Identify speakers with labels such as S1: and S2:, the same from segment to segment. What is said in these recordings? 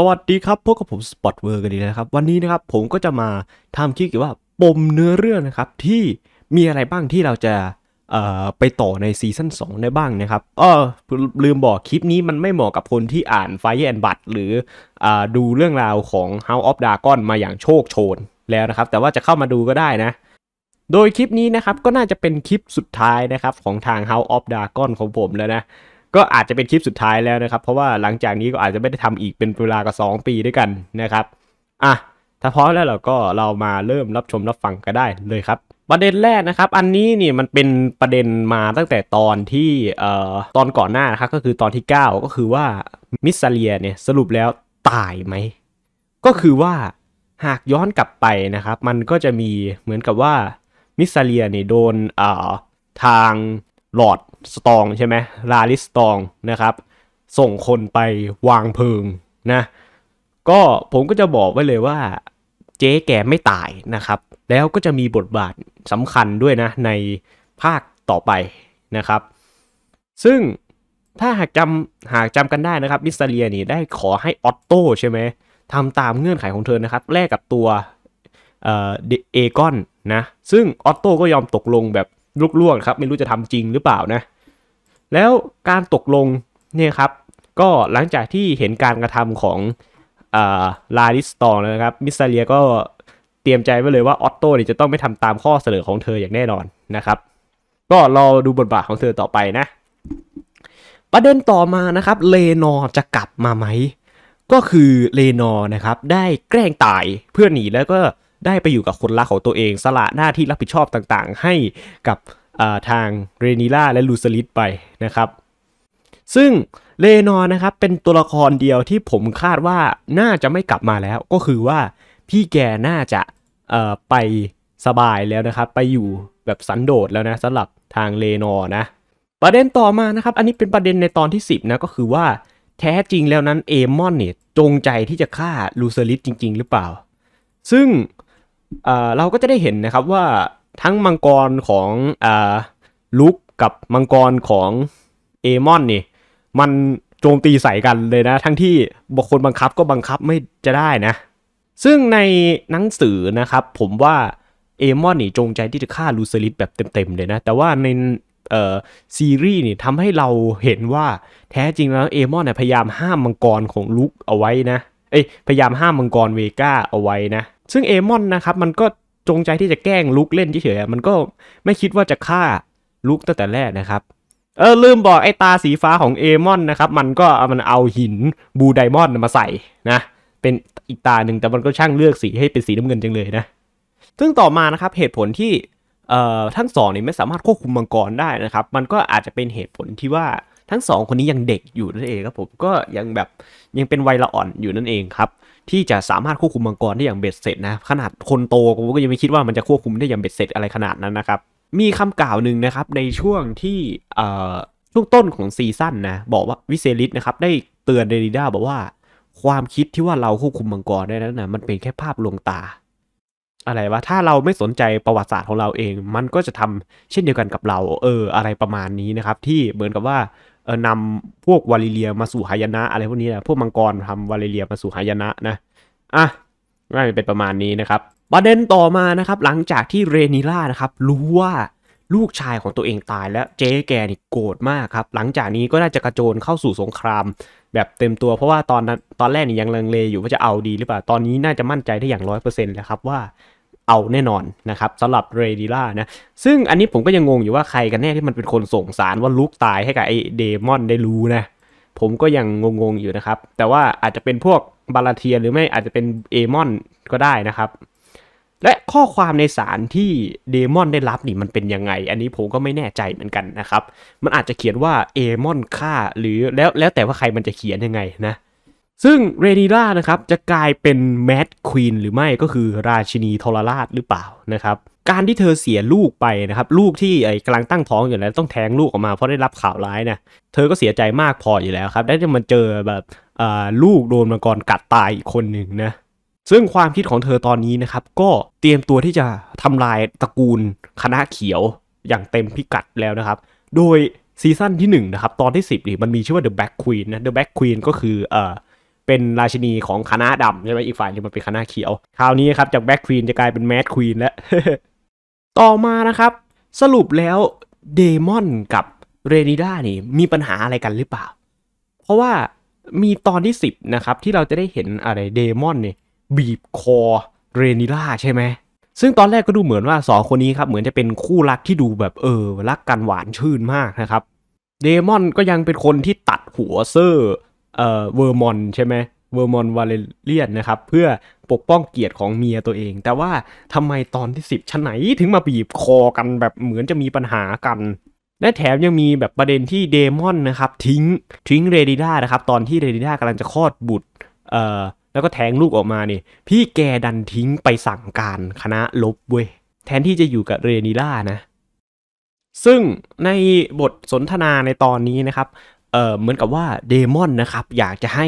S1: สวัสดีครับ พวกกับผมสปอตเวอร์กันดีนะครับ วันนี้นะครับผมก็จะมาทำคลิปเกี่ยวกับปมเนื้อเรื่องนะครับ ที่มีอะไรบ้างที่เราจะไปต่อในซีซั่น2ได้บ้างนะครับออลืมบอกคลิปนี้มันไม่เหมาะกับคนที่อ่าน Fire and b u d หรืออดูเรื่องราวของ House of Dragon มาอย่างโชคโชนแล้วนะครับ แต่ว่าจะเข้ามาดูก็ได้นะ โดยคลิปนี้นะครับก็น่าจะเป็นคลิปสุดท้ายนะครับของทาง House of Dragon ของผมแล้วนะก็อาจจะเป็นคลิปสุดท้ายแล้วนะครับ เพราะว่าหลังจากนี้ก็อาจจะไม่ได้ทำอีกเป็นเวลากว่าสปีด้วยกันนะครับอ่ะถ้าพร้อมแล้วเราก็เรามาเริ่มรับชมรับฟังกันได้เลยครับ ประเด็นแรกนะครับ อันนี้นี่มันเป็นประเด็นมาตั้งแต่ตอนที่เอ่อตอนก่อนหน้านะครับก็คือตอนที่ 9 ก็คือว่ามิสซาเลียเนี่ยสรุปแล้วตายไหมก็คือว่าหากย้อนกลับไปนะครับ มันก็จะมีเหมือนกับว่ามิสซาเลียเนี่ยโดนเอ่อทางหลอดสตองใช่ไหมลาลิสตองนะครับ ส่งคนไปวางเพลิงนะ ก็ผมก็จะบอกไว้เลยว่า เจ๊แกไม่ตายนะครับ แล้วก็จะมีบทบาทสำคัญด้วยนะในภาคต่อไปนะครับ ซึ่งถ้าหากจำหากจำกันได้นะครับมิสเตเรียนี่ได้ขอให้ออตโต้ใช่ไหมทำตามเงื่อนไขของเธอนะครับแลกกับตัวเอเอกอนนะ ซึ่งออตโต้ก็ยอมตกลงแบบลุกลวงครับไม่รู้จะทำจริงหรือเปล่านะแล้วการตกลงเนี่ยครับก็หลังจากที่เห็นการกระทำของลาดิสตองแล้วนะครับมิสเลียก็เตรียมใจไว้เลยว่าออตโต้เนี่ยจะต้องไม่ทำตามข้อเสนอของเธออย่างแน่นอนนะครับ ก็รอดูบทบาทของเธอต่อไปนะ ประเด็นต่อมานะครับเลนอจะกลับมาไหมก็คือเลนอนะครับได้แกล้งตายเพื่อหนีแล้วก็ได้ไปอยู่กับคนรักของตัวเองสละหน้าที่รับผิดชอบต่างๆให้กับทางเรนิล่าและลูซลิสไปนะครับ ซึ่งเลนอนนะครับเป็นตัวละครเดียวที่ผมคาดว่าน่าจะไม่กลับมาแล้ว ก็คือว่าพี่แกน่าจะไปสบายแล้วนะครับ ไปอยู่แบบสันโดษแล้วนะสำหรับทางเลนอนะประเด็นต่อมานะครับ อันนี้เป็นประเด็นในตอนที่ 10นะก็คือว่าแท้จริงแล้วนั้นเอมอนเนี่ยจงใจที่จะฆ่าลูซาลิสจริง ๆ หรือเปล่า ซึ่งเราก็จะได้เห็นนะครับว่าทั้งมังกรของอลุกกับมังกรของเอมอนนี่มันโจมตีใส่กันเลยนะ ทั้งที่บางคนบังคับก็บังคับไม่จะได้นะ ซึ่งในหนังสือนะครับ ผมว่าเอมอนนี่จงใจที่จะฆ่าลูเซลิสแบบเต็มๆเลยนะ แต่ว่าในซีรีส์นี่ทำให้เราเห็นว่าแท้จริงแล้วเอมอนเนี่ยพยายามห้ามมังกรของลุกเอาไว้นะเอ้ยพยายามห้ามมังกรเวก้าเอาไว้นะซึ่งเอมอนนะครับมันก็จงใจที่จะแกล้งลุกเล่นเฉยๆมันก็ไม่คิดว่าจะฆ่าลุกตั้งแต่แรกนะครับเออลืมบอกไอ้ตาสีฟ้าของเอมอนนะครับมันก็มันเอาหินบูไดมอน์มาใส่นะเป็นอีกตาหนึ่งแต่มันก็ช่างเลือกสีให้เป็นสีน้ำเงินจังเลยนะ ซึ่งต่อมานะครับเหตุผลที่เอ่อทั้งสองนี่ไม่สามารถควบคุมมังกรได้นะครับ มันก็อาจจะเป็นเหตุผลที่ว่าทั้งสองคนนี้ยังเด็กอยู่นั่นเองครับ ผมก็ยังแบบยังเป็นวัยละอ่อนอยู่นั่นเองครับที่จะสามารถควบคุมมังกรได้อย่างเบ็ดเสร็จนะขนาดคนโตผมก็ยังไม่คิดว่ามันจะควบคุมได้อย่างเบ็ดเสร็จอะไรขนาดนั้นนะครับ มีคำกล่าวหนึ่งนะครับในช่วงที่ช่วงต้นของซีซั่นนะบอกว่าวิเซลิสนะครับ ได้เตือนเดริด้าบอกว่า ความคิดที่ว่าเราควบคุมมังกรได้นั้นนะมันเป็นแค่ภาพลวงตา อะไรวะถ้าเราไม่สนใจประวัติศาสตร์ของเราเอง มันก็จะทำเช่นเดียวกันกับเราเอออะไรประมาณนี้นะครับ ที่เหมือนกับว่าเออนำพวกวาลิเลียมาสู่หายนะอะไรพวกนี้นะพวกมังกรทำวาลิเลียมาสู่หายนะนะอ่ะน่าจะเป็นประมาณนี้นะครับประเด็นต่อมานะครับ หลังจากที่เรนิล่านะครับ รู้ว่าลูกชายของตัวเองตาย แล้วเจ๊แกนี่โกรธมากครับหลังจากนี้ก็น่าจะกระโจนเข้าสู่สงคราม แบบเต็มตัวเพราะว่าตอนนั้นตอนแรกนี่ยังลังเลอยู่ว่าจะเอาดีหรือเปล่าตอนนี้น่าจะมั่นใจได้อย่างร้อยเปอร์เซ็นต์แล้วครับว่าเอาแน่นอนนะครับสำหรับเรดิล่านะซึ่งอันนี้ผมก็ยังงงอยู่ว่าใครกันแน่ที่มันเป็นคนส่งสารว่าลุกตายให้กับไอเดมอนได้รู้นะ ผมก็ยังงงๆอยู่นะครับแต่ว่าอาจจะเป็นพวกบาลาเทียหรือไม่อาจจะเป็นเอมอนก็ได้นะครับ และข้อความในสารที่เดมอนได้รับนี่มันเป็นยังไงอันนี้ผมก็ไม่แน่ใจเหมือนกันนะครับมันอาจจะเขียนว่า เอมอนฆ่าหรือแล้วแล้วแต่ว่าใครมันจะเขียนยังไงนะซึ่งเรนีล่านะครับจะกลายเป็นแมดควีนหรือไม่ก็คือราชินีทรราชหรือเปล่านะครับ การที่เธอเสียลูกไปนะครับลูกที่ไอ้กำลังตั้งท้องอยู่แล้ว ต้องแท้งลูกออกมาเพราะได้รับข่าวร้ายนะเธอก็เสียใจมากพออยู่แล้วครับได้จะมาเจอแบบลูกโดนมังกรกัดตายอีกคนหนึ่งนะซึ่งความคิดของเธอตอนนี้นะครับก็เตรียมตัวที่จะทำลายตระกูลคณะเขียวอย่างเต็มพิกัดแล้วนะครับ โดยซีซั่นที่1นนะครับ ตอนที่ 10นี่มันมีชื่อว่า The Black Queen นะ The Black Queen ก็คืออ่อเป็นราชินีของคณะดำใช่ไหมอีกฝ่ายนึงมันเป็นคณะเขียว คราวนี้ครับจากแบ็กควีนจะกลายเป็นแมดควีนแล้ว ต่อมานะครับ สรุปแล้วเดมอนกับเรนิด้านี่มีปัญหาอะไรกันหรือเปล่า เพราะว่ามีตอนที่ 10 นะครับ ที่เราจะได้เห็นอะไรเดมอนเนี่ยบีบคอเรนิล่าใช่ไหม ซึ่งตอนแรกก็ดูเหมือนว่าสองคนนี้ครับ เหมือนจะเป็นคู่รักที่ดูแบบเออ รักกันหวานชื่นมากนะครับเดมอนก็ยังเป็นคนที่ตัดหัวเซอร์เอ่อเวอร์มอนใช่ไหมเวอร์มอนวาเลเรียนนะครับเพื่อปกป้องเกียรติของเมียตัวเอง แต่ว่าทำไมตอนที่ 10ชั้นไหนถึงมาบีบคอกันแบบเหมือนจะมีปัญหากันและแถมยังมีแบบประเด็นที่เดมอนนะครับทิ้งทิ้งเรดิด้านะครับตอนที่เรดิด้ากำลังจะคลอดบุตรเอ่อแล้วก็แทงลูกออกมานี่พี่แกดันทิ้งไปสั่งการคณะลบเว้ยแทนที่จะอยู่กับเรนิล่านะซึ่งในบทสนทนาในตอนนี้นะครับเออเหมือนกับว่าเดมอนนะครับอยากจะให้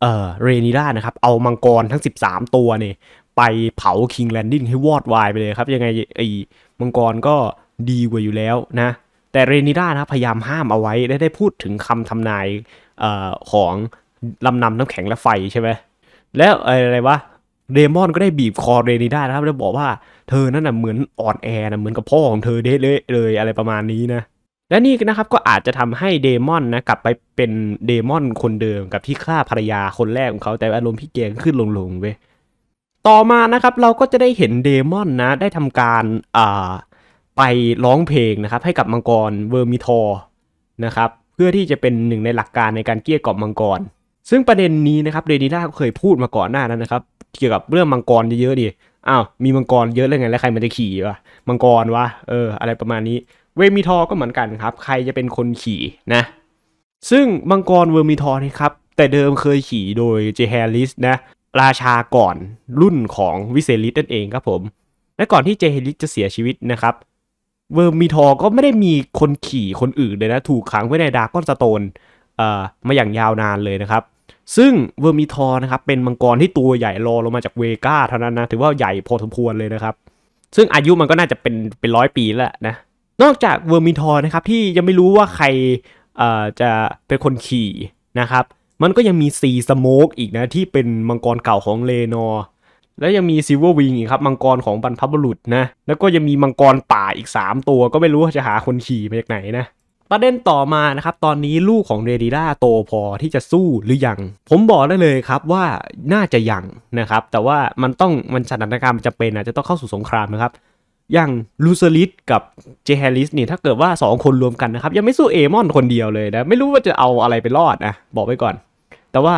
S1: เออเรนิล่านะครับเอามังกรทั้ง 13 ตัวเนี่ยไปเผาคิงแลนดิ้งให้วอดวายไปเลยครับยังไงไอ้มังกรก็ดีกว่าอยู่แล้วนะ แต่เรนิล่านะพยายามห้ามเอาไว้ได้ได้พูดถึงคำทำนายออของลำนำน้ำแข็งและไฟใช่ไหมแล้วอะไรวะเดมอนก็ได้บีบคอเรนิด้านะครับ แล้วบอกว่าเธอนั่นน่ะเหมือนอ่อนแอนะเหมือนกับพ่อของเธอเด้เลยเลย อะไรประมาณนี้นะและนี่นะครับก็อาจจะทำให้เดมอนนะกลับไปเป็นเดมอนคนเดิมกับที่ฆ่าภรรยาคนแรกของเขาแต่อารมณ์พี่เกงขึ้นลงๆเว้ยต่อมานะครับเราก็จะได้เห็นเดมอนนะ ได้ทำการอ่าไปร้องเพลงนะครับให้กับมังกรเวอร์มิทอร์นะครับ เพื่อที่จะเป็นหนึ่งในหลักการในการเกลี้ยกล่อมมังกร ซึ่งประเด็นนี้นะครับเดนิล่าเคยพูดมาก่อนหน้านั้นนะครับเกี่ยวกับเรื่องมังกรเยอะๆดิอ้าวมีมังกรเยอะเลยไงแล้วใครมันจะขี่วะมังกรวะเออ อะไรประมาณนี้เวมิทอก็เหมือนกันครับ ใครจะเป็นคนขี่นะ ซึ่งมังกรเวมิทอนี่ครับ แต่เดิมเคยขี่โดยเจแฮลิสนะ ราชาก่อนรุ่นของวิเซลิสนั่นเองครับผม และก่อนที่เจแฮลิสจะเสียชีวิตนะครับ เวอร์มิทอก็ไม่ได้มีคนขี่คนอื่นเลยนะ ถูกขังไว้ในดาร์กอนสโตนมาอย่างยาวนานเลยนะครับ ซึ่งเวอร์มิทอนะครับ เป็นมังกรที่ตัวใหญ่รอลงมาจากเวก้าเท่านั้นนะ ถือว่าใหญ่พอสมควรเลยนะครับ ซึ่งอายุมันก็น่าจะเป็นเป็นร้อยปีแล้วนะนอกจากเวอร์มินทอนะครับที่ยังไม่รู้ว่าใครจะเป็นคนขี่นะครับมันก็ยังมีซีสโมกอีกนะที่เป็นมังกรเก่าของเลนอแล้วยังมีซิลเวอร์วิงอีกครับมังกรของบรรพบุรุษนะแล้วก็ยังมีมังกรป่าอีก 3 ตัวก็ไม่รู้จะหาคนขี่มาจากไหนนะประเด็นต่อมานะครับตอนนี้ลูกของเรดิล่าโตพอที่จะสู้หรือยังผมบอกได้เลยครับว่าน่าจะยังนะครับ แต่ว่ามันต้องมันสถานการณ์มันจะเป็น อาจจะต้องเข้าสู่สงครามนะครับอย่างลูเซริสกับเจแฮลิสนี่ถ้าเกิดว่า 2 คนรวมกันนะครับ ยังไม่สู้เอมอนคนเดียวเลยนะไม่รู้ว่าจะเอาอะไรไปรอดนะบอกไว้ก่อน แต่ว่า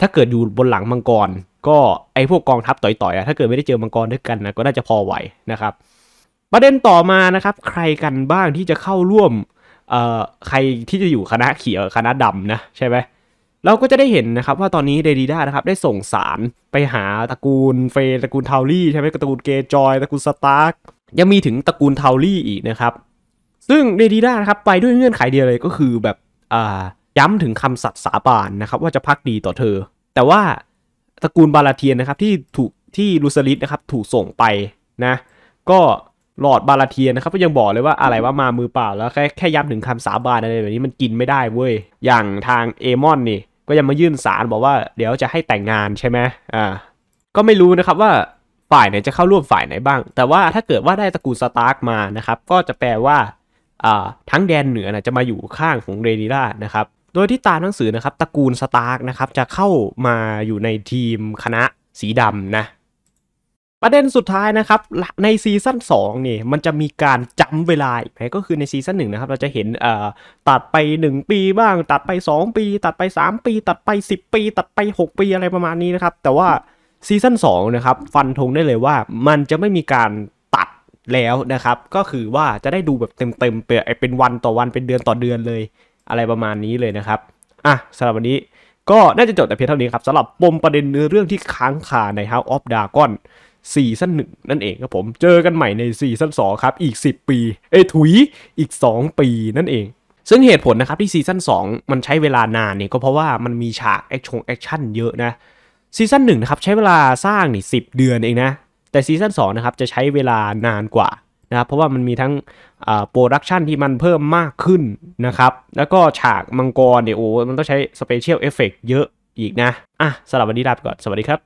S1: ถ้าเกิดอยู่บนหลังมังกร ก็ไอพวกกองทัพต่อยๆอ่ะถ้าเกิดไม่ได้เจอมังกรด้วยกันนะก็น่าจะพอไหวนะครับ ประเด็นต่อมานะครับใครกันบ้างที่จะเข้าร่วมเอ่อใครที่จะอยู่คณะเขียวคณะดำนะใช่ไหมเราก็จะได้เห็นนะครับว่าตอนนี้เดดีด้านะครับ ได้ส่งสารไปหาตระกูลเฟตระกูลเทาลี่ ใช่ไหมตระกูลเกย์จอยตระกูลสตาร์กยังมีถึงตระกูลเทาลี่อีกนะครับ ซึ่งเดดีด้านะครับ ไปด้วยเงื่อนไขเดียวเลยก็คือแบบ อ่าย้ำถึงคำสัตย์สาบานนะครับว่าจะพักดีต่อเธอ แต่ว่าตระกูลบาลาเทียนนะครับ ที่ถูกที่ลูซาลิสนะครับถูกส่งไปนะก็หลอดบาลาเทียนนะครับ ก็ยังบอกเลยว่าอะไรว่ามามือเปล่าแล้วแค่แค่ย้ำถึงคำสาบานอะไรแบบนี้มันกินไม่ได้เว้ยอย่างทางเอมอนนี่ก็ยังมายื่นสารบอกว่าเดี๋ยวจะให้แต่งงานใช่ไหมอ่า ก็ไม่รู้นะครับว่าฝ่ายไหนจะเข้าร่วมฝ่ายไหนบ้าง แต่ว่าถ้าเกิดว่าได้ตระกูลสตาร์กมานะครับ ก็จะแปลว่าทั้งแดนเหนือนะจะมาอยู่ข้างของเรนิล่านะครับ โดยที่ตามหนังสือนะครับตระกูลสตาร์กนะครับจะเข้ามาอยู่ในทีม คณะสีดำนะประเด็นสุดท้ายนะครับในซีซั่น2นี่มันจะมีการจำเวลาอีกไหมก็คือในซีซั่น1นะครับเราจะเห็นตัดไป 1 ปีบ้าง ตัดไป 2 ปี ตัดไป 3 ปี ตัดไป 10 ปี ตัดไป 6 ปีอะไรประมาณนี้นะครับแต่ว่าซีซั่น2นะครับฟันธงได้เลยว่ามันจะไม่มีการตัดแล้วนะครับก็คือว่าจะได้ดูแบบเต็มๆเป็นวันต่อวันเป็นเดือนต่อเดือนเลย อะไรประมาณนี้เลยนะครับอ่ะสำหรับวันนี้ก็น่าจะจบ แต่เพียงเท่านี้ครับสำหรับปมประเด็นเนื้อเรื่องที่ค้างคาใน House of Dragon ซีซั่นหนึ่งนั่นเองครับผม เจอกันใหม่ในซีซั่นสองครับ อีก 10 ปี เอ้ถุย อีก 2 ปีนั่นเอง ซึ่งเหตุผลนะครับที่ซีซั่น2มันใช้เวลานานเนี่ยก็เพราะว่ามันมีฉากแอคชงแอคชั่นเยอะนะซีซั่นหนึ่งนะครับใช้เวลาสร้างนี่สิเดือนเองนะแต่ซีซั่น2นะครับจะใช้เวลานานกว่านะครับเพราะว่ามันมีทั้งโปรดักชันที่มันเพิ่มมากขึ้นนะครับแล้วก็ฉากมังกรเนี่ยโอ้มันต้องใช้สเปเชียลเอฟเฟกเยอะอีกนะอ่ะสำหรับวันนี้ลาไปก่อนสวัสดีครับ